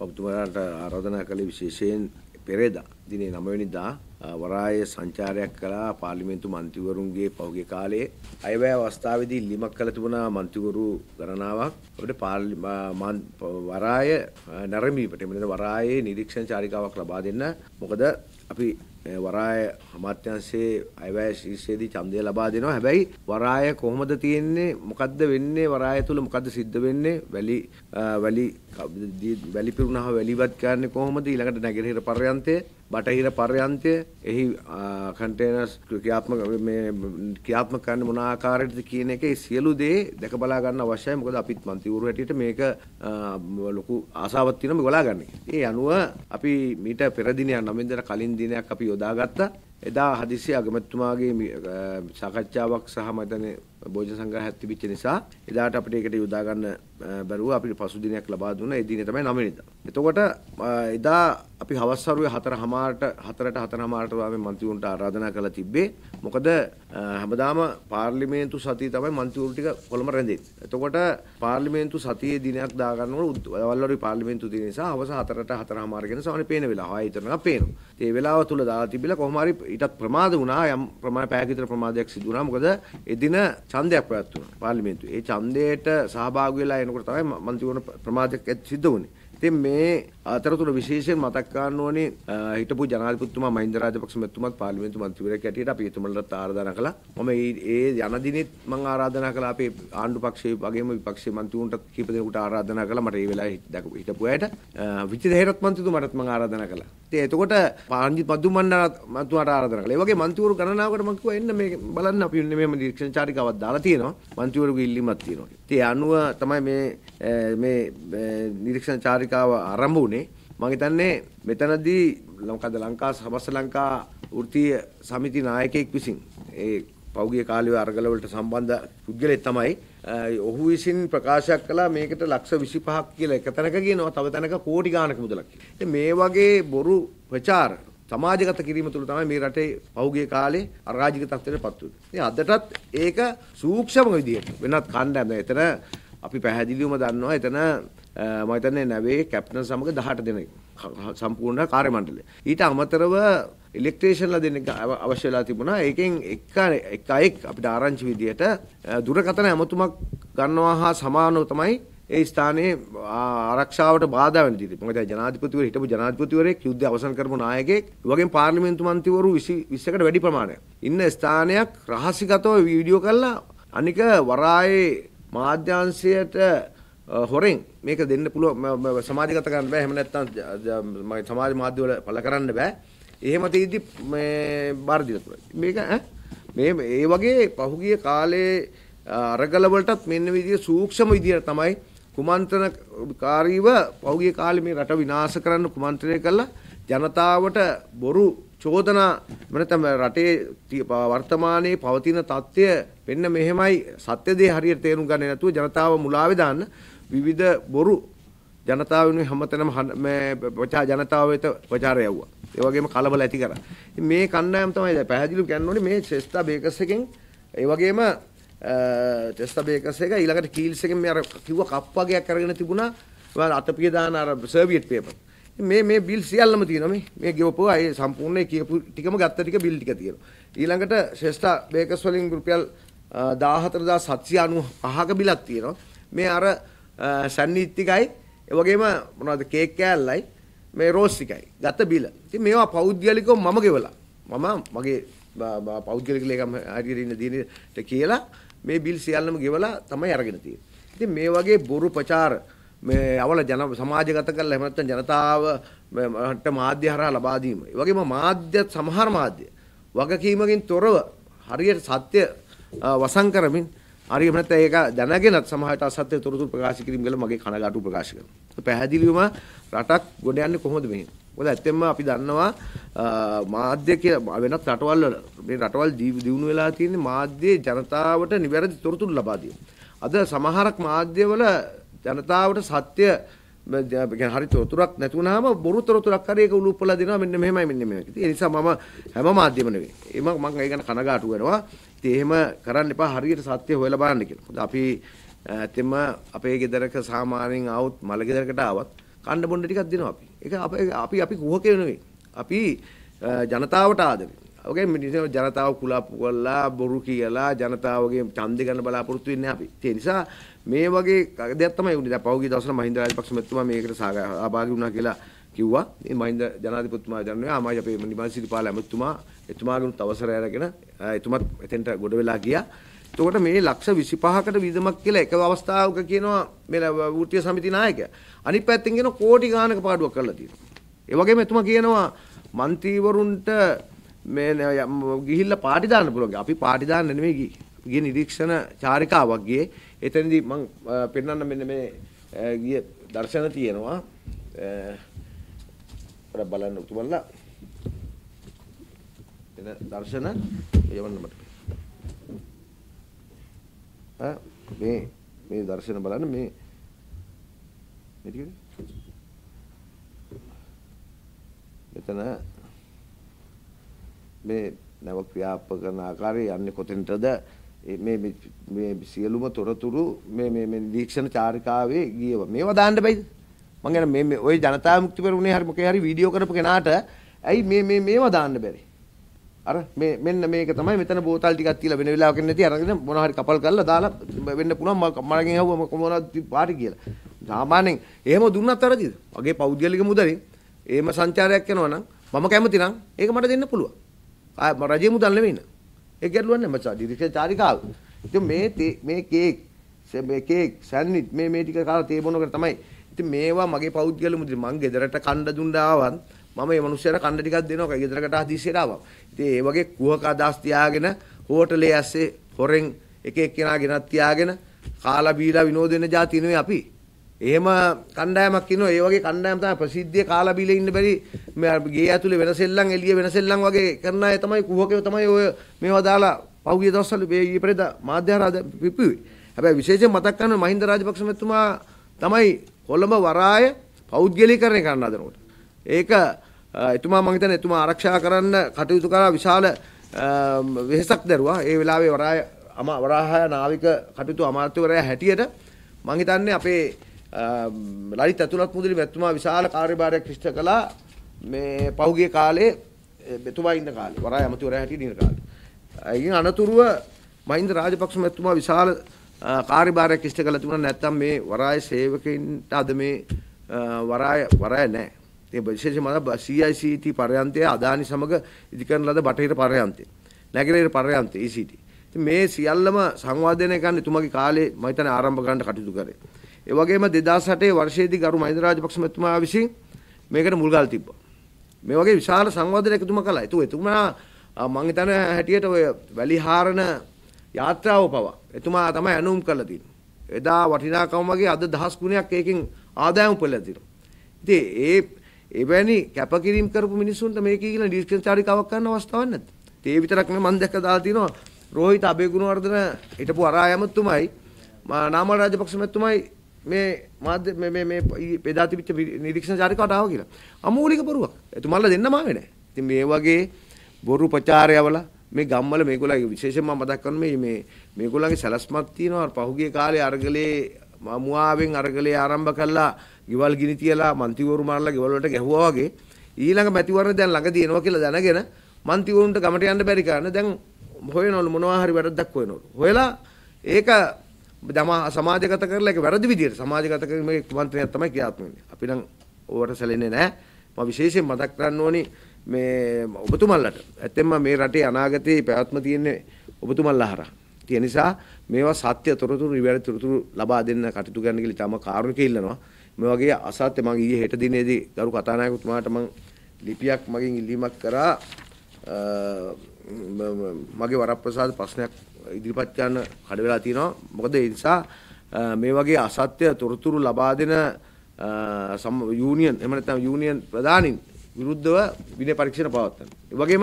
පබතුමරට ආරාධනා කළේ විශේෂයෙන් පෙරේදා දිනේ 9 වෙනිදා වරායේ සංචාරයක් කළා පාර්ලිමේන්තු මන්ත්‍රීවරුන්ගේ පහුගිය කාලයේ අයවැය අවස්ථාවේදී ලිමක් කළ තිබුණා මන්ත්‍රීවරු ගණනාවක්. ඒකට වරාය නැරඹීමට එමෙන්න වරායේ නිරීක්ෂණ චාරිකාවක් ලබා දෙන්න. මොකද අපි වරාය අමාත්‍යංශයේ අයවැය ශීර්ෂයේදී ඡන්දය ලබා දෙනවා. හැබැයි වරාය කොහොමද තියෙන්නේ? මොකද්ද වෙන්නේ? වරාය තුල මොකද්ද සිද්ධ වෙන්නේ? වැලි වැලි වැලිපිරුණහ වැලිවත් කියන්නේ කොහොමද ඊළඟට නැගෙනහිර පර්යන්තය බටහිර පර්යන්තය එහි කන්ටේනස් ක්‍රියාත්මක මේ ක්‍රියාත්මක කරන්න මොන ආකාරයකද කියන එකේ සියලු දේ දැක බලා ගන්න අවශ්‍යයි මොකද අපිත් මන්තිවරු හැටියට මේක ලොකු ආසාවක් තියෙනවා මේ ගොලා ගන්න. ඒ අනුව අපි මීට පෙර දිනයක් 9 වෙනිදා කලින් දිනයක් අපි යොදාගත්තා එදා හදිසි අගමැතිතුමාගේ සාකච්ඡාවක් සහ මතන භෝජන සංග්‍රහ තිබිච්ච නිසා එදාට අපිට ඒකට යොදා ගන්න බැරුව අපිට පසු දිනයක් ලබා දුන්නා ඒ දිනේ තමයි 9 වෙනිදා. එතකොට එදා අපි හවස්සරුවේ හතර හමාරට හතරට හතර හමාරට වගේ මන්ත්‍රීවරුන්ට ආරාධනා කළා තිබ්බේ මොකද හැමදාම පාර්ලිමේන්තු සතිය තමයි මන්ත්‍රීවරු ටික කොළඹ රැඳෙන්නේ. එතකොට පාර්ලිමේන්තු සතියේ දිනයක් දාගන්නකොට වල්ලරුවේ පාර්ලිමේන්තු දින නිසා හවස හතරට හතර හමාරගෙන සමහර පේන වෙලාව ආයෙ ඉතනක පේනවා. ඒ වේලාව තුල දාලා තිබිලා කොහොම හරි ඊටත් ප්‍රමාද වුණා යම් ප්‍රමාණ පැයක විතර ප්‍රමාදයක් සිදු වුණා. මොකද එදින ඡන්දයක් පැවැත්වුණා පාර්ලිමේන්තුවේ. ඒ ඡන්දයට සහභාගී වෙලා එනකොට තමයි මන්ත්‍රීවරු ප්‍රමාදයක් සිද්ධ වුණේ. ඉතින් මේ අතරතුර විශේෂයෙන් මතක් ගන්න ඕනේ හිටපු ජනාධිපතිතුමා මහින්ද රාජපක්ෂ මැතිතුමාත් පාර්ලිමේන්තු මන්ත්‍රීවරයෙක් හැටියට අපි එතුමලට ආරාධනා කළා. මම ඒ යන දිනෙත් මම ආරාධනා කළා අපේ ආණ්ඩු පක්ෂයේ වගේම විපක්ෂයේ මන්ත්‍රීවරුන්ට කීප දෙනෙකුට ආරාධනා කළා මට ඒ වෙලාවේ හිටපු අයට විජිත හේරත් මන්ත්‍රීතුමාටත් මම ආරාධනා කළා. ඉතින් එතකොට පාරන්ජිත් මද්දුමන්න මතුමාට ආරාධනා කළා. ඒ වගේ මන්ත්‍රීවරු ගණනාවකට මම කිව්වා එන්න මේ බලන්න අපි ඉන්නේ මෙහෙම නිරීක්ෂණ චාරිකාවක් දාලා තියෙනවා. මන්ත්‍රීවරුගේ ඉල්ලීමක් තියෙනවා. ඉතින් ඒ අනුව තමයි මේ මේ නිරීක්ෂණ චාරිකාව නාලිකාව ආරම්භ වුණේ මම හිතන්නේ මෙතනදී ලංකාද ලංකා සමස්ත ලංකා වෘත්තීය සමිති නායකයෙක් විසින් ඒ පෞගිය කාලයේ අරගල වලට සම්බන්ධ පුද්ගලයෙක් තමයි ඔහු විසින් ප්‍රකාශයක් කළා මේකට ලක්ෂ 25ක් කියලා එක තැනක කියනවා තව තැනක කෝටි ගාණක මුදලක් කියලා. මේ වගේ බොරු ප්‍රචාර සමාජගත කිරීම තුළ තමයි මේ රටේ පෞගිය කාලේ අරාජික තත්ත්වයට පත් වුනේ. අදටත් ඒක සූක්ෂම විදියට වෙනත් කණ්ඩායම්. එතන අපි පැහැදිලිවම දන්නවා එතන මම හිතන්නේ නැවේ කැප්ටන් සමග 18 දෙනෙක් සම්පූර්ණ කාර්ය මණ්ඩලය. ඊට අමතරව ඉලෙක්ට්‍රීෂියන්ලා දෙන්නෙක් අවශ්‍ය වෙලා තිබුණා. ඒකෙන් එක එක එක් අපිට ආරංචි විදියට දුරකථන ඇමතුමක් ගන්නවා හා සමානව තමයි ඒ ස්ථානයේ ආරක්ෂාවට බාධා වෙන දේ. මොකද ජනාධිපතිවරු හිටපු ජනාධිපතිවරයෙක් යුද්ධය අවසන් කරපු නායකයෙක්, ඒ වගේම පාර්ලිමේන්තු මන්ත්‍රීවරු 20 20කට වැඩි ප්‍රමාණයක් ඉන්න ස්ථානයක් රහසිගතව වීඩියෝ කරලා අනික වරායේ මාධ්‍යංශයට Uh, හොරෙන් මේක දෙන්න පුළුවන් සමාජගත කරන්න බෑ එහෙම නැත්නම් මගේ සමාජ මාධ්‍ය වල පළ කරන්න බෑ එහෙම තීදි මේ බාර දීලා පුළුවන් මේක මේ ඒ වගේ පහුගිය කාලේ uh, අරගල වලටත් මෙන්න විදිය සූක්ෂම විදියට තමයි කුමන්ත්‍රණකාරීව පහුගිය කාලේ මේ රට විනාශ කරන්න කුමන්ත්‍රණය කළා ජනතාවට බොරු චෝදනා නැත්නම් රටේ වර්තමානයේ පවතින තත්ත්වය වෙන්න මෙහෙමයි සත්‍ය දේ හරියට තේරුම් ගන්න නැතුව ජනතාව මුලාවේ දාන්න විවිධ බොරු ජනතාව වෙනුවෙන් හැමතැනම මේ ප්‍රචා ජනතාව වෙත ප්‍රචාරය යවුවා. ඒ වගේම කලබල ඇති කරා. ඉතින් මේ කණ්ඩායම තමයි දැන් පැහැදිලිව කියන්න ඕනේ මේ චෙස්ටා බේකර්ස් එකෙන් ඒ වගේම චෙස්ටා බේකර්ස් එක ඊළඟට කීල්ස් එකෙන් මේ අර කිව්ව කප් වගේක් අරගෙන තිබුණා. අතපිය දාන අර සර්වියට් පේපර්. මේ මේ බිල් සියල්ලම තියෙනවා මේ මේ ගෙවපුවා ඒ සම්පූර්ණ කියපු ටිකම ගත්ත ටික බිල් ටික තියෙනවා. ඊළඟට ශෙස්ටා බේකර්ස් වලින් රුපියල් 14795ක බිලක් තියෙනවා. මේ අර සන්නිත්තිකයි එවගේම මොනවද කේක් කෑල්ලයි මේ රෝස් ටිකයි ගත බිල. ඉතින් මේවා පෞද්ගලිකව මම ගෙවලා. මම මගේ පෞද්ගලික ලේකම් හරියට ඉන්න දිනට කියලා මේ බිල් සියල්ලම ගෙවලා තමයි අරගෙන තියෙන්නේ. ඉතින් මේ වගේ බොරු ප්‍රචාර මේ අවල ජන සමාජගත කරලා එහෙම නැත්නම් ජනතාව මට මාධ්‍ය හරහා ලබා දීම. ඒ වගේම මාධ්‍ය සමහර මාධ්‍ය වගකීමකින් තොරව හරියට සත්‍ය වසන් කරමින් හරියම නැත්නම් ඒක දැනගෙනත් සමහරට අසත්‍ය තොරතුරු ප්‍රකාශ කිරීම කළ මගේ කනගාටු ප්‍රකාශ කරනවා. පැහැදිලිවම රටක් ගොඩ යන්නේ කොහොමද මෙහෙම? මොකද ඇත්තෙන්ම අපි දන්නවා මාධ්‍ය කියලා වෙනත් රටවල් වල මේ රටවල් දියුණු වෙලා තියෙන මාධ්‍යයේ ජනතාවට නිවැරදි තොරතුරු ලබා අද සමහරක් මාධ්‍යවල ජනතාවට සත්‍ය කියන්නේ හරි තොරතුරක් නැතුණාම බොරු තොරතුරක් හරි ඒක උලුප්පලා දෙනවා මෙන්න මෙහෙමයි මෙන්න මෙහෙමයි. ඉතින් ඒ නිසා මම හැම මාධ්‍යම නෙවෙයි. ඒ මම මම ඒ ගැන කනගාටු වෙනවා. ඉතින් එහෙම කරන්න එපා හරියට සත්‍ය හොයලා බලන්න කියලා. මොකද අපි ඇත්තෙම අපේ ගෙදරක සාමාන්‍යයෙන් આવුත් මල ගෙදරකට ආවත් කන්න බොන්න ටිකක් දෙනවා අපි. ඒක අපි අපි කුහකේ නෙවෙයි. අපි ජනතාවට ආදරේ. ඔගේ මිනිස්සු ජනතාව කුලාප්පු කරලා බොරු කියලා ජනතාවගේ ඡන්දේ ගන්න බලාපොරොත්තු වෙන්නේ අපි. ඒ නිසා මේ වගේ දෙයක් තමයි උනේ. දැන් පහුගිය දවස්වල මහින්ද රාජපක්ෂ මැතිතුමා මේකට සහභාගී වුණා කියලා කිව්වා. මේ මහින්ද ජනාධිපතිතුමා දන්නවා ආමාජ අපේ නිවාසිරි පාල ඇමතිතුමා එතුමාගෙනුත් අවසරය අරගෙන එතුමත් එතෙන්ට ගොඩ වෙලා ගියා. එතකොට මේ ලක්ෂ 25කට විදමක් කියලා එක අවස්ථාවක කියනවා මේ වෘත්තීය සමිති නායකයා. අනිත් පැත්තෙන් කියන කෝටි ගාණක පාඩුවක් කරලා තියෙනවා. ඒ වගේම එතුමා කියනවා මන්ත්‍රීවරුන්ට මේ ගිහිල්ලා පාටි දාන්න පුළුවන්. අපි පාටි දාන්න නෙමෙයි ගියේ නිරීක්ෂණ චාරිකාවක් ගියේ. එතනදී මං පෙන්වන්න මෙන්න මේ ගිය දර්ශන තියෙනවා. අර බලන්න උතුමල්ලා. එන දර්ශන යවන්න මට. මේ මේ දර්ශන බලන්න මේ මේ ටිකද? මෙතන මේ නැව ක්‍රියාත්මක කරන ආකාරය යන්නේ කොතෙන්ටද මේ මේ සියලුම තොරතුරු මේ මේ මේ දීක්ෂණ චාරිකාවේ ගියව. මේවා දාන්න බෑද? මං කියන මේ මේ ওই ජනතා මුක්ති පෙරමුණේ හරි මොකේ හරි වීඩියෝ කරපු කෙනාට ඇයි මේ මේ මේවා දාන්න බැරි? අර මේ මෙන්න මේක තමයි මෙතන බෝතල් ටිකක් තියලා වෙන වෙලාවක නැති අරගෙන මොනවා හරි කපල් කරලා දාලා වෙන්න පුළුවන් මමගෙන් ඇහුවා කොහොමද පාටි කියලා. සාමාන්‍යයෙන් එහෙම දුන්නත් වැරදිද? වගේ පෞද්ගලික මුදලින් එහෙම සංචාරයක් කරනවා නම් මම කැමති නම් ඒක මට දෙන්න පුළුවන්. ආ රජයේ මුදල් නෙවෙයි නේ. ඒ ගැටලුවක් නෑ මචං ඩිරෙක්ෂන් චාරිකාව. ඉතින් මේ මේ කේක් මේ කේක් සෑන්ඩ්විච් මේ මේ ටික කාලා තේ බොනකොට තමයි. ඉතින් මේවා මගේ පෞද්ගල මුදිරි මං ගෙදරට කණ්ඩ දුන්න ආවත් මම මේ මිනිස්සුන්ට කණ්ඩ ටිකක් දෙනවා ගෙදරකට ආදිස්සෙට ආවා. ඉතින් ඒ වගේ කුහක අදහස් තියාගෙන හෝටලේ ඇස්සේ හොරෙන් එක එක්කෙනා ගෙනත් තියාගෙන කාලා බීලා විනෝද වෙන જાති නෙවෙයි අපි. එහෙම කණ්ඩායමක් ඉන්නවා ඒ වගේ කණ්ඩායම් තමයි ප්‍රසිද්ධිය කාලා බීලා ඉන්න බැරි ගේ ඇතුලේ වෙනසෙල්ලම් එළිය වෙනසෙල්ලම් වගේ කරන අය තමයි කුහකේ තමයි ඔය මේවා දාලා පහුගිය දවස්වල මේ ඊපෙරේද මාධ්‍ය හරහා පිපුවේ හැබැයි විශේෂයෙන් මතක් කරන්න මහින්ද රාජපක්ෂ මහත්මයා තමයි කොළඹ වරාය පෞද්ගලීකරණය කරන්න හදනකොට ඒක එතුමා මම හිතන්නේ එතුමා ආරක්ෂා කරන්න කටයුතු කරලා විශාල වෙහෙසක් දැරුවා ඒ වෙලාවේ වරාය අම වරාහය නාවික කටයුතු අමාත්‍යවරයා හැටියට මම හිතන්නේ අපේ ලලිත ඇතුළත් මුදලි මැතිතුමා විශාල කාර්යභාරයක් ක්ෂිෂ්ඨ කළා මේ පහුගිය කාලේ මෙතුමා ඉන්න කාලේ වරාය අමතිවරයා හැටියට ඉන්න කාලේ. ඒකින් අනතුරුව මහින්ද රාජපක්ෂ මැතිතුමා විශාල කාර්යභාරයක් ක්ෂිෂ්ඨ කළා තිබුණා නැත්නම් මේ වරාය සේවකයින්ට අද මේ වරාය වරාය නැහැ. ඒ විශේෂයෙන්ම CICT පරයන්තය අදානි සමග ඉදිකරන ලද බටහිර පරයන්තය. නැගරේර පරයන්තය ECT. ඉතින් මේ සියල්ලම සංවාදනය කරන්න තුමාගේ කාලේ මම හිතන්නේ ආරම්භ කරන්න කටයුතු කරේ. ඒ වගේම 2008 වර්ෂයේදී ගරු මහින්ද රාජපක්ෂ මහත්මයා විසින් මේකට මුල්ගල් තිබ්බා. මේ වගේ විශාල සංවර්ධනයක් එතුමා කළා. ඒක එතුමා මම හිතන හැටියට ඔය වැලිහාරණ යාත්‍රාව පවා එතුමා තමයි අනුම් කළා තියෙන්නේ. එදා වටිනාකම වගේ අද දහස් ගුණයක් ඒකෙන් ආදායම් උපයලා තියෙනවා. ඉතින් ඒ එවැනි කැපකිරීම කරපු මිනිස්සුන්ට මේක කියලා නිෂ්ක්‍රමචාරිකාවක් කරන්න අවස්ථාවක් නැද්ද? ඒ විතරක් නෙමෙයි මම දැක්කලා දාලා තියෙනවා රෝහිත අබේගුණවර්ධන හිටපු අරායමතුමයි නාමල් රාජපක්ෂ මහත්මයායි මේ මාධ්‍ය මේ මේ මේ එදා තිබිච්ච නිරීක්ෂණ චාරිකාවට ආවා කියලා. අමූලික බොරුවක්. එතුමාලා දෙන්නම ආවේ නැහැ. ඉතින් මේ වගේ බොරු ප්‍රචාරයවල මේ ගම්වල මේගොල්ලෝ විශේෂයෙන්ම මතක් කරන මේ මේ මේගොල්ලන්ගේ සැලැස්මක් තියෙනවා පහුගිය කාලේ අරගලේ මමුවාවෙන් අරගලේ ආරම්භ කළා ගෙවල් ගිනි තියලා මන්තිවරු මාරලා ගෙවල් වලට ගැහුවා වගේ ඊළඟ මැතිවරණ දැන් ළඟදී එනවා කියලා දැනගෙන මන්තිවරුන්ට ගමට යන්න බැරි කරන දැන් හොයනවලු මොනවා හරි වැරද්දක් හොයනවලු. හොයලා ඒක දමා සමාජගත කරලා ඒක වැරදි විදිහට සමාජගත කිරීමේ මන්ත්‍රණයක් තමයි ක්‍රියාත්මක වෙන්නේ. අපි නම් ඕවට සැලෙන්නේ නැහැ. මම විශේෂයෙන් මතක් කරන්න ඕනි මේ ඔබතුමන්ලට. ඇත්තෙන්ම මේ රටේ අනාගතයේ පැවැත්ම තියෙන්නේ ඔබතුමන්ලා හරහා. ඒ නිසා මේවා සත්‍ය තොරතුරු ඉවැරි තොරතුරු ලබා දෙන්න කටයුතු කරන්න කියලා තම කාරුණික ඉල්ලනවා. මේ වගේ අසත්‍ය මම ඊයේ හෙට දිනේදී ගරු කතානායකතුමාට මම ලිපියක් මගෙන් ඉල්ලීමක් කරා මගේ වරප්‍රසාද ප්‍රශ්නයක් ඉදිරිපත් කරන්න කඩ වෙලා තියෙනවා. මොකද ඒ නිසා මේ වගේ අසත්‍ය තොරතුරු ලබා දෙන යූනියන් එහෙම නැත්නම් යූනියන් ප්‍රධානින් විරුද්ධව විනය පරීක්ෂණ පවත්වන. ඒ වගේම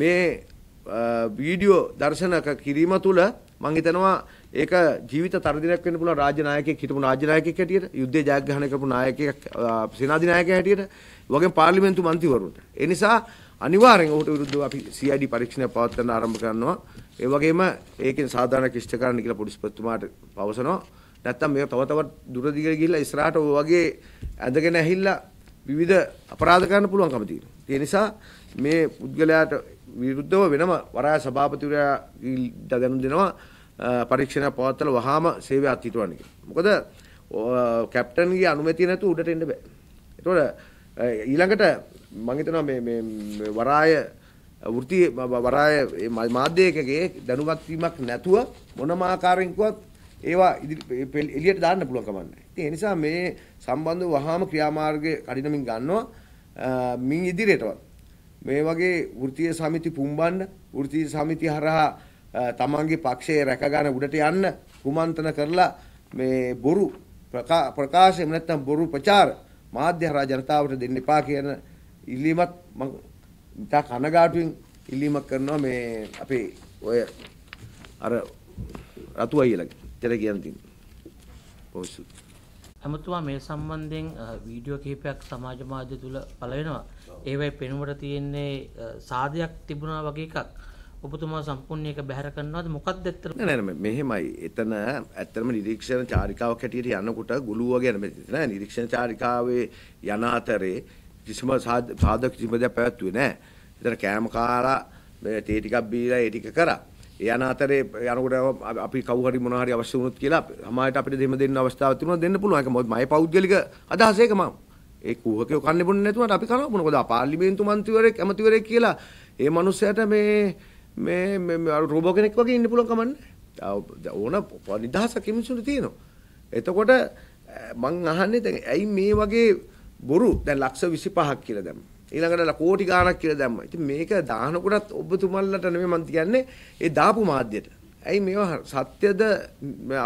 මේ වීඩියෝ දර්ශනක කිරීම තුළ මං හිතනවා ඒක ජීවිත තරදිනයක් වෙන්න පුළුවන් රාජ්‍ය නායකයෙක් හිටපු රාජ්‍ය නායකයෙක් හැටියට යුද්ධය ජයග්‍රහණය කරපු නායකයෙක් සේනාධි නායකයෙක් හැටියට වගේම පාර්ලිමේන්තු මන්ත්‍රීවරුන්ට. ඒ නිසා අනිවාර්යෙන් ඔහුට විරුද්ධව අපි CID පරීක්ෂණයක් පවත්වන්න ආරම්භ කරනවා. ඒ වගේම ඒකෙන් සාධාරණ කිෂ්ඨ කරන්න කියලා පොලිස්පතිතුමාට පවසනවා. නැත්තම් මේක තව තවත් දුර දිගට ගිහිල්ලා ඉස්සරහට ඔය වගේ ඇඳගෙන ඇහිල්ලා විවිධ අපරාධ කරන්න පුළුවන්කම තියෙනවා. ඒ නිසා මේ පුද්ගලයාට විරුද්ධව වෙනම වරාය සභාපතිවරයා දැනුම් දෙනවා පරීක්ෂණයක් පවත්වලා වහාම සේවය අත්හිටවන්න කියලා. මොකද කැප්ටන්ගේ අනුමැතිය නැතුව උඩට එන්න බෑ. ඒතකොට ඊළඟට මම හිතනවා මේ මේ වරාය වෘති වරාය මාධ්‍යයකගේ දැනුවත්වීමක් නැතුව මොනම ආකාරයෙන්කුවත් ඒවා එලියට දාන්න පුළුවන් කමන්නේ. ඉතින් ඒ නිසා මේ සම්බන්ධව වහාම ක්‍රියාමාර්ගයේ කඩිනමින් ගන්නවා මින් ඉදිරියටවත්. මේ වගේ වෘත්තීය සමිති පුම්බන්න වෘත්තීය සමිති හරහා තමන්ගේ පක්ෂයේ රැකගන්න උඩට යන්න කුමන්ත්‍රණ කරලා මේ බොරු ප්‍රකාශ එහෙම නැත්නම් බොරු ප්‍රචාර මාධ්‍ය හරහා ජනතාවට දෙන්න එපා කියන ඉල්ලීමත් මම ඉතා කනගාටුවෙන් ඉල්ලීමක් කරනවා මේ අපේ ඔය අර රතු අයියලගේ තෙර කියන තින් පොස්සු ඇමතුවා මේ සම්බන්ධයෙන් වීඩියෝ කහිපයක් සමාජ මාධ්‍ය තුළ පලවෙනවා ඒවයි පෙනුවට තියෙන්නේ සාධයක් තිබුණා වගේ එකක් ඔබතුමා සම්පූර්ණයක බැහර කරන්නවාද මොකක් දෙත්තර නැනම මෙහෙමයි එතන ඇත්තරම නිරීක්ෂණ චාරිකාවක් හැටියට යන්නකුට ගුලුව ගැන නිරීක්ෂණ චාරිකාවේ යන අතරේ කිසිම සාධක කිසිම දෙයක් පැවැත්වුවේ නැහැ. ඒතර කෑම කාලා මේ තේ ටිකක් බීලා ඒ ටික කරා. ඒ යන අතරේ යනකොට අපි කවු හරි මොනවා හරි අවශ්‍ය වුණොත් කියලා සමාජයට අපිට දෙහිම දෙන්න අවස්ථාවක් තිබුණා දෙන්න පුළුවන්. ඒක මොකද මගේ පෞද්ගලික අදහස ඒක මම. ඒ කුහකයෝ කන්නේ බොන්නේ නැතුවට අපි කරා මොනකොද පාර්ලිමේන්තු මන්ත්‍රීවරයෙක් ඇමතිවරයෙක් කියලා ඒ මනුස්සයාට මේ මේ මේ රෝබෝ කෙනෙක් වගේ ඉන්න පුළුවන් කමන්නේ. ඕන නිදහසක් මිනිසුන්ට තියෙනවා. එතකොට මං අහන්නේ දැන් ඇයි මේ වගේ බොරු දැන් ලක්ෂ 25ක් කියලා දැම්ම. ඊළඟට කෝටි ගාණක් කියලා දැම්මා. ඉතින් මේක දානකොටත් ඔබතුමන්ලට නෙමෙයි මම කියන්නේ ඒ දාපු මාධ්‍යයට. ඇයි මේවා සත්‍යද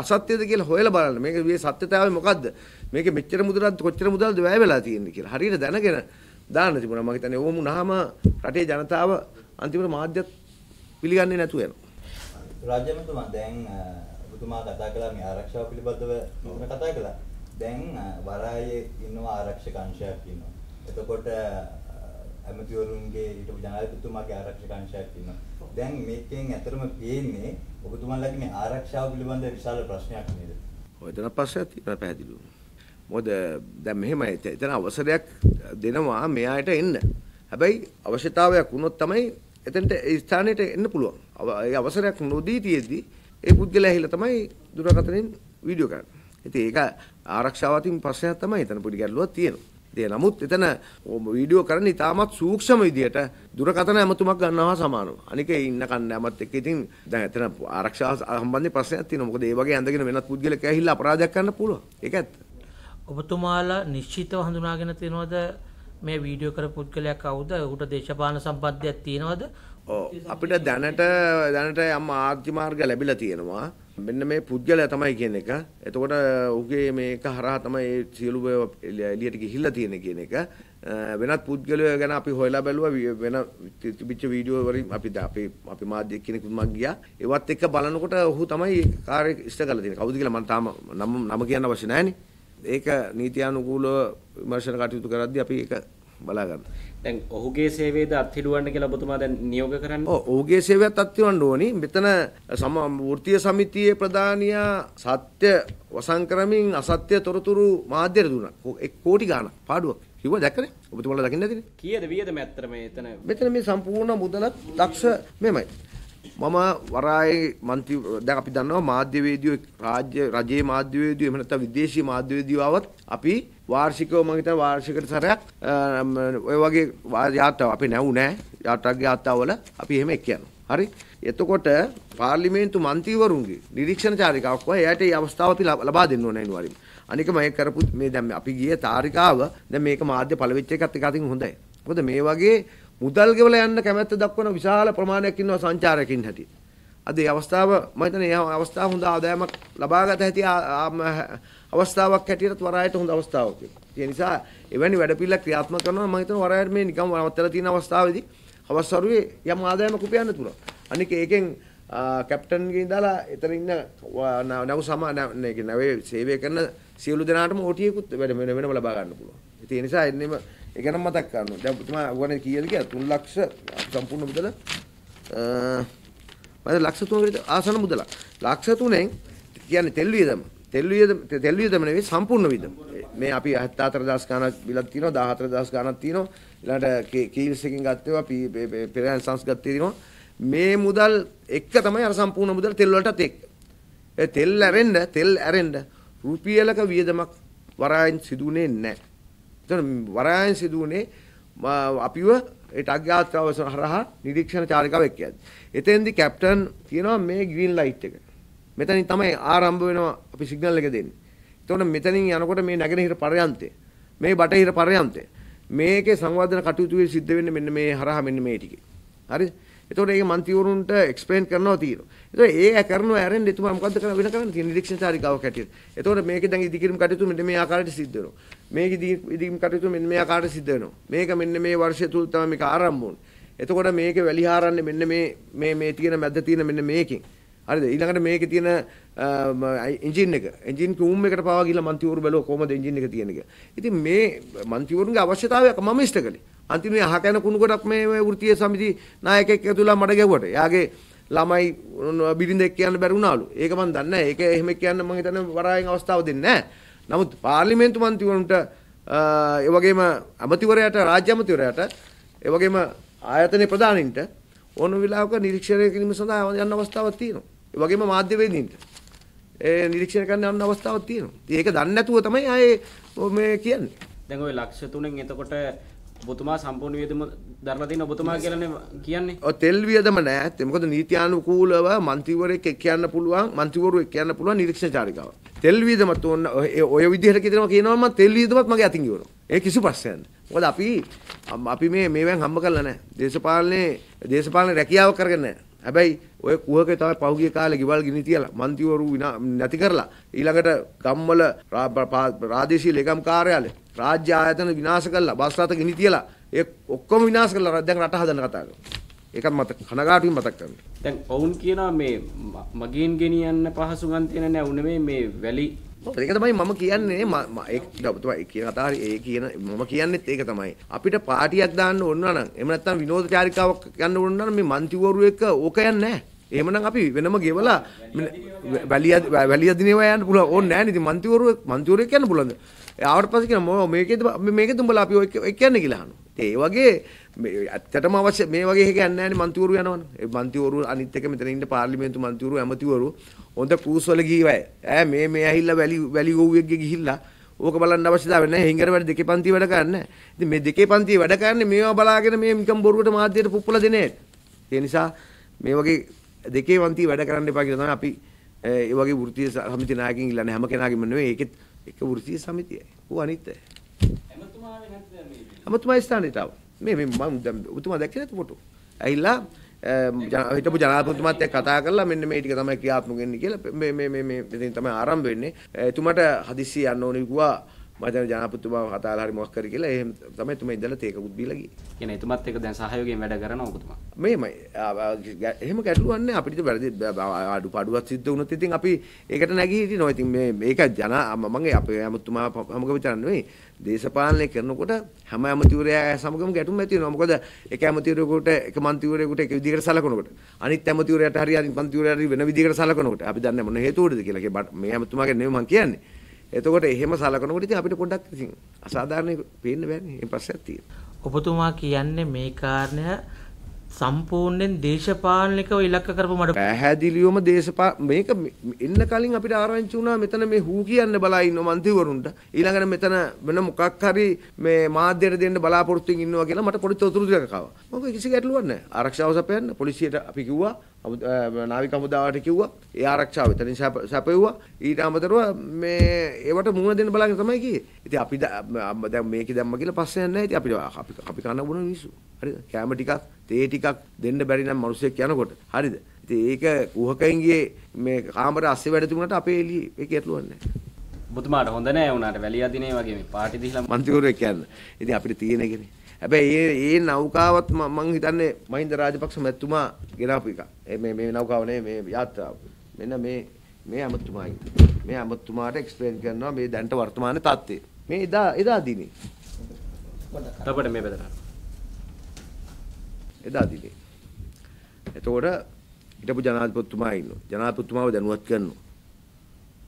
අසත්‍යද කියලා හොයලා බලන්න. මේක මේ සත්‍යතාවය මොකද්ද? මේක මෙච්චර මුදලක් කොච්චර මුදල්ද වැය වෙලා තියෙන්නේ කියලා. හරියට දැනගෙන දාන්න තිබුණා. මම හිතන්නේ ඕම වුණාම රටේ ජනතාව අන්තිමට මාධ්‍යත් පිළිගන්නේ නැතුව යනවා. රාජ්‍යමතුමා දැන් ඔබතුමා කතා කළා මේ ආරක්ෂාව පිළිබඳව කතා කළා. දැන් වරායේ ඉන්නවා ආරක්ෂක අංශයක් ඉන්නවා. එතකොට ඇමතිවරුන්ගේ හිටපු ජනාධිපතිතුමාගේ ආරක්ෂක අංශයක් ඉන්නවා. දැන් මේකෙන් ඇතරම පේන්නේ ඔබතුමාලගේ මේ ආරක්ෂාව පිළිබඳ විශාල ප්‍රශ්නයක් නේද? ඔය එතන පස්සේ තියෙන පැහැදිලිවම. මොකද දැන් මෙහෙමයි එතන අවසරයක් දෙනවා මෙයාට එන්න. හැබැයි අවශ්‍යතාවයක් වුණොත් තමයි එතනට ඒ ස්ථානෙට එන්න පුළුවන්. ඒ අවසරයක් නොදී තියේදී ඒ පුද්ගලයා ඇහිලා තමයි දුරකථනෙන් වීඩියෝ කරන්නේ. ඉතින් ඒක ආරක්ෂාවතින් ප්‍රශ්නයක් තමයි එතන පොඩි ගැටලුවක් තියෙනවා. ඒ නමුත් එතන වීඩියෝ කරන ඉතාමත් සූක්ෂම විදියට දුරකථන ඇමතුමක් ගන්නවා සමානව. අනික ඉන්න කන්න ඇමත් එක්ක ඉතින් දැන් එතන ආරක්ෂාව සම්බන්ධයෙන් ප්‍රශ්නයක් තියෙනවා. මොකද ඒ වගේ ඇඳගෙන වෙනත් පුද්ගලෙක් ඇහිලා අපරාධයක් කරන්න පුළුවන්. ඒක ඇත්ත. ඔබතුමාලා නිශ්චිතව හඳුනාගෙන තියෙනවද මේ වීඩියෝ කර පුද්ගලයා කවුද? ඌට දේශපාලන සම්බන්ධයක් තියෙනවද? අපිට දැනට දැනට යම් ආර්ථික මාර්ග ලැබිලා තියෙනවා. මෙන්න මේ පුද්ගලයා තමයි කියන එක. එතකොට ඔහුගේ මේක හරහා තමයි මේ සියලු එළියට ගිහිල්ලා තියෙන කියන එක. වෙනත් පුද්ගලයා ගැන අපි හොයලා බැලුවා වෙන තිබිච්ච වීඩියෝ වලින් අපි අපි අපි මාධ්‍ය කෙනෙකුත් මම ගියා. ඒවත් එක්ක බලනකොට ඔහු තමයි කාර්ය ඉෂ්ට කරලා තියෙන්නේ. කවුද කියලා මම තාම නම නම කියන්න අවශ්‍ය නැහැ ඒක නීතියානුකූලව විමර්ශන කටයුතු කරද්දී අපි ඒක බලාගන්න දැන් ඔහුගේ සේවේද අත්හිඩුවන්න කියලා ඔබතුමා දැන් නියෝග කරන්න ඔහුගේ සේවයත් අත්හිරවන්න ඕනි මෙතන සම වෘත්තීය සමිතියේ ප්‍රධානියා සත්‍ය වසන් කරමින් අසත්‍ය තොරතුරු මාධ්‍යයට දුන්නා එක් කෝටි ගාණක් පාඩුවක් කිව්ව දැකනේ ඔබතුමාලා දකින්න ඇතිනේ කීයද වියදම ඇත්තටම එතන මෙතන මේ සම්පූර්ණ මුදලත් දක්ෂ මෙමය මම වරායේ මන්ති දැන් අපි දන්නවා මාධ්‍යවේදියෝ රාජ්‍ය රජයේ මාධ්‍යවේදියෝ එහෙම නැත්නම් විදේශීය මාධ්‍යවේදියෝ ආවත් අපි වාර්ෂිකව මම හිතන වාර්ෂිකට සැරයක් ඔය වගේ යාත්‍රා අපි නැවු නෑ යාත්‍රාගේ යාත්‍රාවල අපි එහෙම එක් යනවා. හරි එතකොට පාර්ලිමේන්තු මන්ත්‍රීවරුන්ගේ නිරීක්ෂණ චාරිකාවක් වගේ එයාට මේ අවස්ථාව අපි ලබා දෙන්න ඕනේ අනිවාර්යයෙන්ම. අනික මම කරපු මේ දැන් අපි ගියේ තාරිකාව දැන් මේක මාධ්‍ය පළවෙච්ච එකත් එක අතින් හොඳයි. මොකද මේ වගේ මුදල් ගෙවල යන්න කැමැත්ත දක්වන විශාල ප්‍රමාණයක් ඉන්නවා සංචාරකින් හැටියට. අද මේ අවස්ථාව මම හිතන්නේ මේ අවස්ථාව හොඳ ආදායමක් ලබා ගත හැකි අවස්ථාවක් හැටියටත් වරායට හොඳ අවස්ථාවක් ඒ නිසා එවැනි වැඩපිළිල ක්‍රියාත්මක කරනවා මම හිතනවා වරායට මේ නිකම් වරවත්තලා තියෙන අවස්ථාවේදී හවස් වරුවේ යම් ආදායමක් උපයන්න පුළුවන්. අනික ඒකෙන් කැප්ටන්ගේ ඉඳලා එතන ඉන්න නැව සමා නැවේ සේවය කරන සියලු දෙනාටම ඕටියකුත් වැඩ වෙන වෙනම ලබා ගන්න පුළුවන්. ඉතින් ඒ නිසා එන්නෙම ඒ ගැන මතක් කරනවා. දැන් ඔබතුමා අහුවනේ කීයද කියලා 3 ලක්ෂ සම්පූර්ණ මුදල අ මම ලක්ෂ 3 ආසන මුදලක්. ලක්ෂ 3ෙන් කියන්නේ තෙල් වියදම තෙල් වියදම තෙල් වියදම නෙවෙයි සම්පූර්ණ වියදම. මේ අපි 74000 ගණක් බිලක් තියෙනවා 14000 ගණක් තියෙනවා. ඊළඟට කීල්ස් එකකින් ගත්තේ අපි පෙරයන් සංස් ගත්තේ තියෙනවා. මේ මුදල් එක තමයි අර සම්පූර්ණ මුදල් තෙල් වලටත් එක්ක. ඒ තෙල් ඇරෙන්න තෙල් ඇරෙන්න රුපියලක වියදමක් වරායෙන් සිදුුනේ නැහැ. එතන වරායෙන් සිදුුනේ අපිව ඒ ටග්ගාත්‍රවසන හරහා නිරීක්ෂණ චාරිකාව එක්ක යද්දි. එතෙන්දී කැප්ටන් කියනවා මේ ග්‍රීන් ලයිට් එක. මෙතනින් තමයි ආරම්භ වෙනවා අපි සිග්නල් එක දෙන්නේ. එතකොට මෙතනින් යනකොට මේ නැගෙනහිර පරයන්තය මේ බටහිර පරයන්තය මේකේ සංවර්ධන කටයුතු සිද්ධ වෙන්නේ මෙන්න මේ හරහා මෙන්න මේ ටිකේ. හරිද? එතකොට ඒක මන්ත්‍රීවරුන්ට එක්ස්ප්ලেইন කරනවා තියෙනවා. එතකොට ඒක කරනවා ඇරෙන්න එතුමා මොකද්ද කරන්න වෙන කරන්න තියෙන නිරීක්ෂණකාරීකාවක් හැටියට. එතකොට මේකේ දැන් ඉදිකිරීම කටයුතු මෙන්න මේ ආකාරයට සිද්ධ වෙනවා. මේක ඉදිකිරීම කටයුතු මෙන්න මේ ආකාරයට සිද්ධ වෙනවා. මේක මෙන්න මේ වර්ෂය තුල තමයි මේක ආරම්භ වුනේ. එතකොට මේක වැලිහාරන්නේ මෙන්න මේ මේ මේ තියෙන මැද්ද තියෙන මෙන්න මේකෙන්. හරිද ඊළඟට මේකේ තියෙන එන්ජින් එක එන්ජින් රූම් එකට පාවා ගිහලා මන්තිවරු බැලුවා කොහමද එන්ජින් එක තියෙන එක. ඉතින් මේ මන්තිවරුන්ගේ අවශ්‍යතාවයක් මම ඉෂ්ට කළේ. අන්තිමේ අහක යන කුණු කොටක් මේ වෘත්තීය සමිති නායකයෙක් ඇතුළා මඩ ගැව්වට. එයාගේ ළමයි බිරිඳෙක් කියන්න බැරි වුණාලු. ඒක මම දන්නේ නැහැ. ඒක එහෙම කියන්න මම හිතන්නේ වරායෙන් අවස්ථාව දෙන්නේ නැහැ. නමුත් පාර්ලිමේන්තු මන්තිවරුන්ට ඒ වගේම අමතිවරයාට රාජ්‍ය අමතිවරයාට ඒ වගේම ආයතනයේ ප්‍රධානීන්ට ඕන වෙලාවක නිරීක්ෂණය කිරීම සඳහා යන අවස්ථාවක් තියෙනවා. ඒ වගේම මාධ්‍ය වේදීන්ට ඒ නිරීක්ෂණය කරන්න යන්න අවස්ථාවක් තියෙනවා. ඉතින් ඒක දන්නේ නැතුව තමයි ආයේ මේ කියන්නේ. දැන් ওই ලක්ෂ 3න් එතකොට ඔබතුමා සම්පූර්ණ වියදම දරලා තියෙන ඔබතුමා කියලානේ කියන්නේ. ඔය තෙල් වියදම නෑ. ඒ මොකද නීත්‍යානුකූලව മന്ത്രിවරයෙක් එක් කියන්න පුළුවන්, മന്ത്രിවරුෙක් කියන්න පුළුවන් නිරීක්ෂණ චාරිකාව. තෙල් වියදම තෝන්න ඔය විදිහට කියනවා කියනවා මම තෙල් වියදමත් මගේ අතින් ගියවනවා. ඒ කිසි ප්‍රශ්නයක් නෑ. මොකද අපි අපි මේ මේවෙන් හම්බ කරලා නෑ. දේශපාලනේ දේශපාලන රැකියාව කරගෙන නෑ. හැබැයි ඔය කුහකේ තමයි පහුගිය කාලේ ගෙවල් ගිනි තියලා මන්තිවරු නැති කරලා ඊළඟට ගම්වල ප්‍රාදේශීය ලේකම් කාර්යාලය රාජ්‍ය ආයතන විනාශ කළා බස් රථ ගිනි තියලා ඒ ඔක්කොම විනාශ කළා දැන් රට හදන්න කතා කරනවා ඒකත් මතක කනගාටුවෙන් මතක් කරනවා දැන් ඔවුන් කියනවා මේ මගෙන් ගෙනියන්න පහසුකම් තියෙන නෑ උනේ මේ වැලි ඒක තමයි මම කියන්නේ ඔබතුමා කියන කතාව ඒ කියන මම කියන්නෙත් ඒක තමයි. අපිට පාටියක් දාන්න ඕන නම් එහෙම නැත්නම් විනෝද චාරිකාවක් ගන්න ඕන නම් මේ මන්තිවරු එක ඕක යන්නේ නැහැ. එහෙමනම් අපි වෙනම ගෙවලා වැලිය වැලිය දිනේවා යන්න පුළුවන් ඕනේ නැහැ නේද මන්තිවරු මන්තිවරු කියන්න පුළුවන්ද? ආවට පස්සේ කියන මොකෝ මේකේද මේකේද උඹලා අපි ඔය කියන්නේ කියලා අහනවා. ඒ වගේ ඇත්තටම අවශ්‍ය මේ වගේ එක යන්නේ නැහැ මන්තිවරු යනවනේ. ඒ මන්තිවරු අනිත් එක මෙතන ඉන්න පාර්ලිමේන්තු මන්තිවරු ඇමතිවරු හොඳ පූස් වල ගිහිවයි. ඈ මේ මේ ඇහිල්ලා වැලි වැලි ගොව්වෙක්ගේ ගිහිල්ලා ඕක බලන්න අවශ්‍යතාවය නැහැ. හිඟර වැඩ දෙකේ පන්ති වැඩ කරන්නේ. ඉතින් මේ දෙකේ පන්ති වැඩ කරන්නේ මේවා බලාගෙන මේ නිකම් බොරුවට මාධ්‍යයට පුප්පලා දෙන්නේ. ඒ නිසා මේ වගේ දෙකේ පන්ති වැඩ කරන්න එපා කියලා තමයි අපි ඒ වගේ වෘත්තීය සමිති නායකින් ඉල්ලන්නේ. හැම කෙනාගේම නෙවෙයි. ඒකෙත් එක වෘත්තීය සමිතියයි. ඌ අනිත් ඇමතුමා වෙනත් මේ අමතුමා ස්ථානෙට ආවා. මේ මම උතුමා දැක්කේ නැති ෆොටෝ. ඇහිලා හිටපු ජනාධිපතිතුමාත් එක්ක කතා කරලා මෙන්න මේ ටික තමයි ක්‍රියාත්මක වෙන්නේ කියලා මේ මේ මේ මේ ඉතින් තමයි ආරම්භ වෙන්නේ. එතුමාට හදිස්සිය යන්න ඕනේ කිව්වා මම දැන් ජනාධිපතිතුමා කතාලා හරි මොකක් කරේ කියලා එහෙම තමයි එතුමා ඉඳලා තේකකුත් බීලා ගියේ. කියන එතුමත් එක්ක දැන් සහයෝගයෙන් වැඩ කරන ඔබතුමා. මේමයි එහෙම ගැටලුවක් නැහැ අපිට වැරදි අඩු පාඩුවක් සිද්ධ වුණොත් ඉතින් අපි ඒකට නැගී හිටිනවා. ඉතින් මේ මේක ජනා මම අපේ අමුතුමා හමුක විතර නෙවෙයි දේශපාලනය කරනකොට හැම ඇමතිවරයා සමගම ගැටුම් ඇති වෙනවා. මොකද එක ඇමතිවරයෙකුට එක මන්ත්‍රීවරයෙකුට එක විදිහකට සලකනකොට අනිත් ඇමතිවරයාට හරි අනිත් මන්ත්‍රීවරයාට වෙන විදිහකට සලකනකොට අපි දන්නේ මොන හේතුවකටද කියලා. මේ ඇමතුමාගේ නෙවෙයි මම කියන්නේ. එතකොට එහෙම සලකනකොට ඉතින් අපිට පොඩ්ඩක් ඉතින් අසාධාරණේ පේන්න බෑනේ. ඒ පස්සෙත් තියෙනවා. ඔබතුමා කියන්නේ මේ කාරණය සම්පූර්ණයෙන් දේශපාලනිකව ඉලක්ක කරපු මඩ පැහැදිලිවම දේශපා මේක එන්න කලින් අපිට ආරංචි වුණා මෙතන මේ හූ කියන්න බලා ඉන්න මන්ත්‍රීවරුන්ට ඊළඟට මෙතන වෙන මොකක් හරි මේ මාධ්‍යයට දෙන්න බලාපොරොත්තුෙන් ඉන්නවා කියලා මට පොඩි තොරතුරු ටිකක් ආවා. මොකද කිසි ගැටලුවක් නැහැ. ආරක්ෂාව සපයන්න පොලිසියට අපි කිව්වා නාවික හමුදාවට කිව්වා ඒ ආරක්ෂාව එතනින් සැපෙව්වා ඊට අමතරව මේ ඒවට මුහුණ දෙන්න බලාගෙන තමයි ගියේ. ඉතින් අපි දැන් මේකේ දැම්ම කියලා පස්සේ යන්නේ නැහැ. ඉතින් අපි අපි කන බොන මිනිස්සු. හරිද? කැම ටිකක් ඒ ටිකක් දෙන්න බැරි නම් මිනිස්සෙක් යනකොට හරිද? ඉතින් ඒක කුහකෙන් ගියේ මේ කාමර අස්සේ වැඩ තිබුණාට අපේ එළිය ඒක ඇතුළුවන්නේ නැහැ. ඔබතුමාට හොඳ නෑ වුණාට වැලිය අදිනේ වගේ මේ පාටි දීලා මන්ත්‍රීවරු කියන්න. ඉතින් අපිට තියෙන එකනේ. හැබැයි ඒ ඒ නෞකාවත් මම හිතන්නේ මහින්ද රාජපක්ෂ මැතිතුමා ගෙනාපු එක. මේ මේ නෞකාව නේ මේ යාත්‍රාව. මෙන්න මේ මේ අමතුමායි. මේ අමතුමාට එක්ස්ප්ලেইন කරනවා මේ දැන්ට වර්තමාන තත්ත්වය. මේ එදා එදා දිනේ. අපිට මේ බෙදලා එදා දිනේ. එතකොට හිටපු ජනාධිපතිතුමා ඉන්නවා. ජනාධිපතිතුමාව දැනුවත් කරනවා.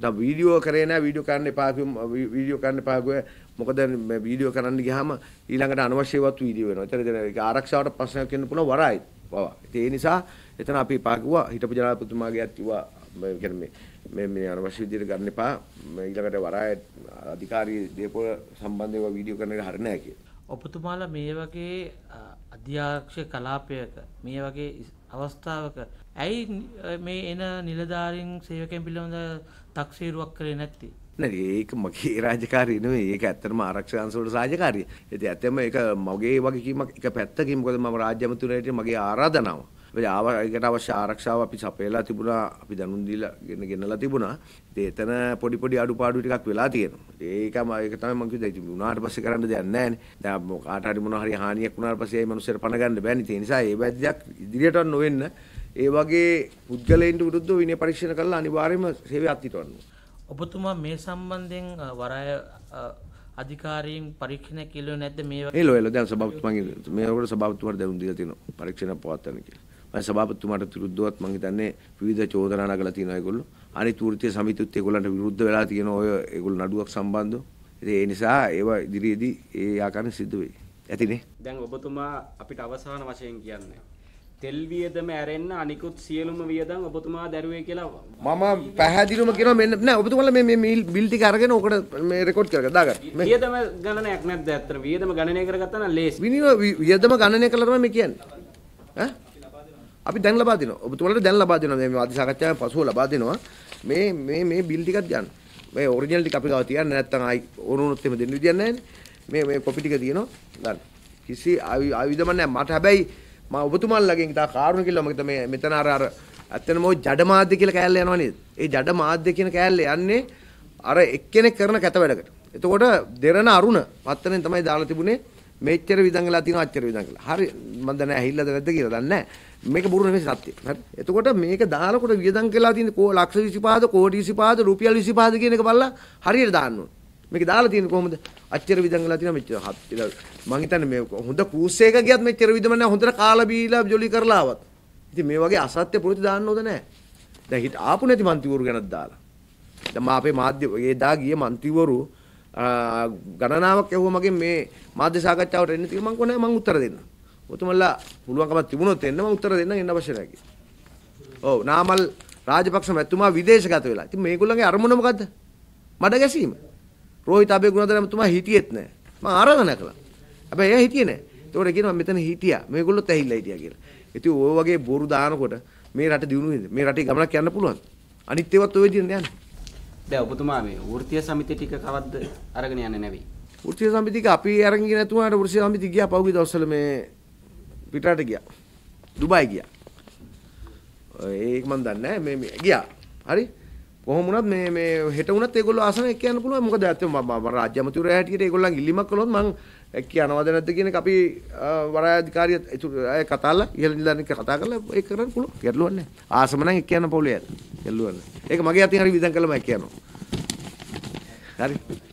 දැන් වීඩියෝ කරේ නැහැ වීඩියෝ කරන්න එපා වීඩියෝ කරන්න එපා කිව්වා. මොකද මේ වීඩියෝ කරන්න ගියාම ඊළඟට අනවශ්‍යවත් වීඩියෝ වෙනවා. එතන දැන් ඒක ආරක්ෂාවට ප්‍රශ්නයක් වෙන්න පුළුවන් වරායි. පවා. ඒ නිසා එතන අපි එපා කිව්වා හිටපු ජනාධිපතිතුමාගේ අත්තිවා මේ කියන්නේ මේ මේ අනවශ්‍ය විදිහට ගන්න එපා. ඊළඟට වරාය අධිකාරී දේපොළ සම්බන්ධව වීඩියෝ කරන එක හරිය නැහැ කියලා. ඔබතුමාලා මේ වගේ අධ්‍යක්ෂ කලාපයක මේ වගේ අවස්ථාවක ඇයි මේ එන නිලධාරින් සේවකයන් පිළිබඳ තක්සේරුවක් කරේ නැත්තේ ඒක මගේ රාජකාරය නෙවෙයි ඒක ඇත්තටම ආරක්ෂාංශවල රාජකාරිය. ඉතින් ඇත්තම ඒක මගේ වගකීමක් එක පැත්තකින් මොකද මම රාජ්‍ය ඇමතුරුට මගේ ආරාධනාව. ඒකට අවශ්‍ය ආරක්ෂාව අපි සපයලා තිබුණා අපි දැනුම් දීලා ගෙන ගෙනලා තිබුණා. ඉතින් එතන පොඩි පොඩි අඩුපාඩු ටිකක් වෙලා තියෙනවා. ඒක මම ඒක තමයි මම කිව්වා ඉතින් උනාට පස්සේ කරන්න දෙයක් නැහැ නේ. දැන් කාට හරි මොනවා හරි හානියක් වුණාට පස්සේ ඒ මනුස්සයර පණ ගන්න බෑනේ. ඒ නිසා ඒ වැදගත් ඉදිරියට නොවෙන්න ඒ වගේ පුද්ගලයන්ට විරුද්ධව විනය පරීක්ෂණ කරලා අනිවාර්යයෙන්ම සේවය අත්හිටවන්න. ඔබතුමා මේ සම්බන්ධයෙන් වරාය අධිකාරීන් පරීක්ෂණ කෙළුවේ නැද්ද මේ ඒ ලොයල දැන් සභාපතිතුමාගේ මේකට සභාපතිතුමාට දැනුම් දීලා තිනවා පරීක්ෂණ පවත්වන්න කියලා. සභාපතිතුමාට විරුද්ධවත් මම හිතන්නේ විවිධ චෝදනා නගලා තියෙනවා ඒගොල්ලෝ. අනිත් වෘත්තීය සමිතිත් ඒගොල්ලන්ට විරුද්ධ වෙලා තියෙන ඔය ඒගොල්ලෝ නඩුවක් සම්බන්ධව. ඉතින් ඒ නිසා ඒවා ඉදිරියේදී ඒ ආකාරයෙන් සිද්ධ වෙයි. ඇතිනේ. දැන් ඔබතුමා අපිට අවසාන වශයෙන් කියන්නේ තෙල් වියදම ඇරෙන්න අනිකුත් සියලුම වියදම් ඔබතුමා දැරුවේ කියලා මම පැහැදිලිවම කියනවා මෙන්න නෑ ඔබතුමාලා මේ මේ බිල් ටික අරගෙන ඔකට මේ රෙකෝඩ් කරලා දාගන්න වියදම ගණනයක් නැද්ද ඇත්තට වියදම ගණනය කරගත්තා නම් ලේසි වියදම ගණනය කළා තමයි මේ කියන්නේ ඈ අපි දැන් ලබා දෙනවා. ඔබතුමාලට දැන් ලබා දෙනවා. මේ වාද සාකච්ඡාවෙන් පසුව ලබා දෙනවා. මේ මේ මේ බිල් ටිකක් ගන්න. මේ ඔරිජිනල් ටික අපි ගාව තියන්න නැත්නම් ආයි ඕනොනොත් එහෙම දෙන්න විදියක් නැහැ නේ. මේ මේ කොපි ටික තියෙනවා. ගන්න. කිසි ආයුධම නැහැ. මට හැබැයි මම ඔබතුමාලගෙන් ඉතා කාරුණික කිව්වා මම මේ මෙතන අර අර ඇත්තනම ඔය ජඩ මාධ්‍ය කියලා කෑල්ල යනවා නේද? ඒ ජඩ මාධ්‍ය කියන කෑල්ල යන්නේ අර එක්කෙනෙක් කරන කැත වැඩකට. එතකොට දෙරණ අරුණ පත්තනෙන් තමයි දාලා තිබුණේ මෙච්චර විදන් වෙලා තියෙනවා අච්චර විදන් කියලා. හරි මම දැන් ඇහිල්ලද නැද්ද කියලා දන්නේ නැහැ. මේක බුරු නෙමෙයි සත්‍ය. හරි. එතකොට මේක දානකොට වියදම් කළා තියෙන කෝ ලක්ෂ 25ද කෝටි 25ද රුපියල් 25ද කියන එක බලලා හරියට දාන්න ඕනේ. මේක දාලා තියෙන්නේ කොහොමද? අච්චර විදන් වෙලා තියෙනවා මෙච්චර. මම හිතන්නේ මේ හොඳ ක්‍රූස් එක ගියත් මෙච්චර විදම නැහැ. හොඳට කාලා බීලා ජොලි කරලා ආවත්. ඉතින් මේ වගේ අසත්‍ය ප්‍රති දාන්න හොඳ නැහැ. දැන් හිට ආපු නැති මන්තිවරු ගැනත් දාලා. දැන් මා අපේ මාධ්‍ය ඒ දා ගිය මන්තිවරු ගණනාවක් යවුවා මගෙන් මේ මාධ්‍ය සාකච්ඡාවට එන්න තිබුණා මං කොහොමද මං උත්තර දෙන්න. ඔතුමල්ලා පුළුවන්කමක් තිබුණොත් එන්න මං උත්තර දෙන්න එන්න අවශ්‍ය නැහැ කිව්වා. ඔව් නාමල් රාජපක්ෂ මැතිතුමා විදේශගත වෙලා. ඉතින් මේගොල්ලන්ගේ අරමුණ මොකද්ද? මඩ ගැසීම. රෝහිත අබේගුණදර මැතිතුමා හිටියෙත් නැහැ. මම ආරාධනා කළා. හැබැයි එයා හිටියේ නැහැ. ඒතකොට කියනවා මෙතන හිටියා. මේගොල්ලොත් ඇහිලා හිටියා කියලා. ඉතින් ওই වගේ බොරු දානකොට මේ රට දියුණු වෙන්නේ. මේ රටේ ගමනක් යන්න පුළුවන්. අනිත් ඒවත් ඔය විදිහට යන්නේ. දැන් ඔබතුමා මේ වෘත්තීය සමිතිය ටික කවද්ද අරගෙන යන්නේ නැවි? වෘත්තීය සමිතියක අපි අරගෙන ගියේ නැතුණාට වෘත්තීය සමිතිය ගියා පහුගිය දවස්වල මේ පිටරට ගියා. දුබායි ගියා. ඒක මන් දන්නේ නැහැ මේ ගියා. හරි. කොහොම වුණත් මේ මේ හෙට වුණත් ඒගොල්ලෝ ආසන එක්ක යන්න පුළුවන්. මොකද ඇත්තම රාජ්‍ය අමාත්‍යවරයා හැටියට ඒගොල්ලන් ඉල්ලීමක් කළොත් මං ඇක්ක අනවද නැද්ද කියන එක අපි වරාය අධිකාරිය ඉතුරු අය කතාලා ඉහළ නිලධාරින් එක්ක කතා කරලා ඒක කරන්න පුළුවන්. ගැටලුවක් නැහැ. ආසම නම් එක්ක යන පොලේ යන්න. ගැටලුවක් නැහැ. ඒක මගේ අතින් හරි විදන් කළම එක්ක යනවා. හරි.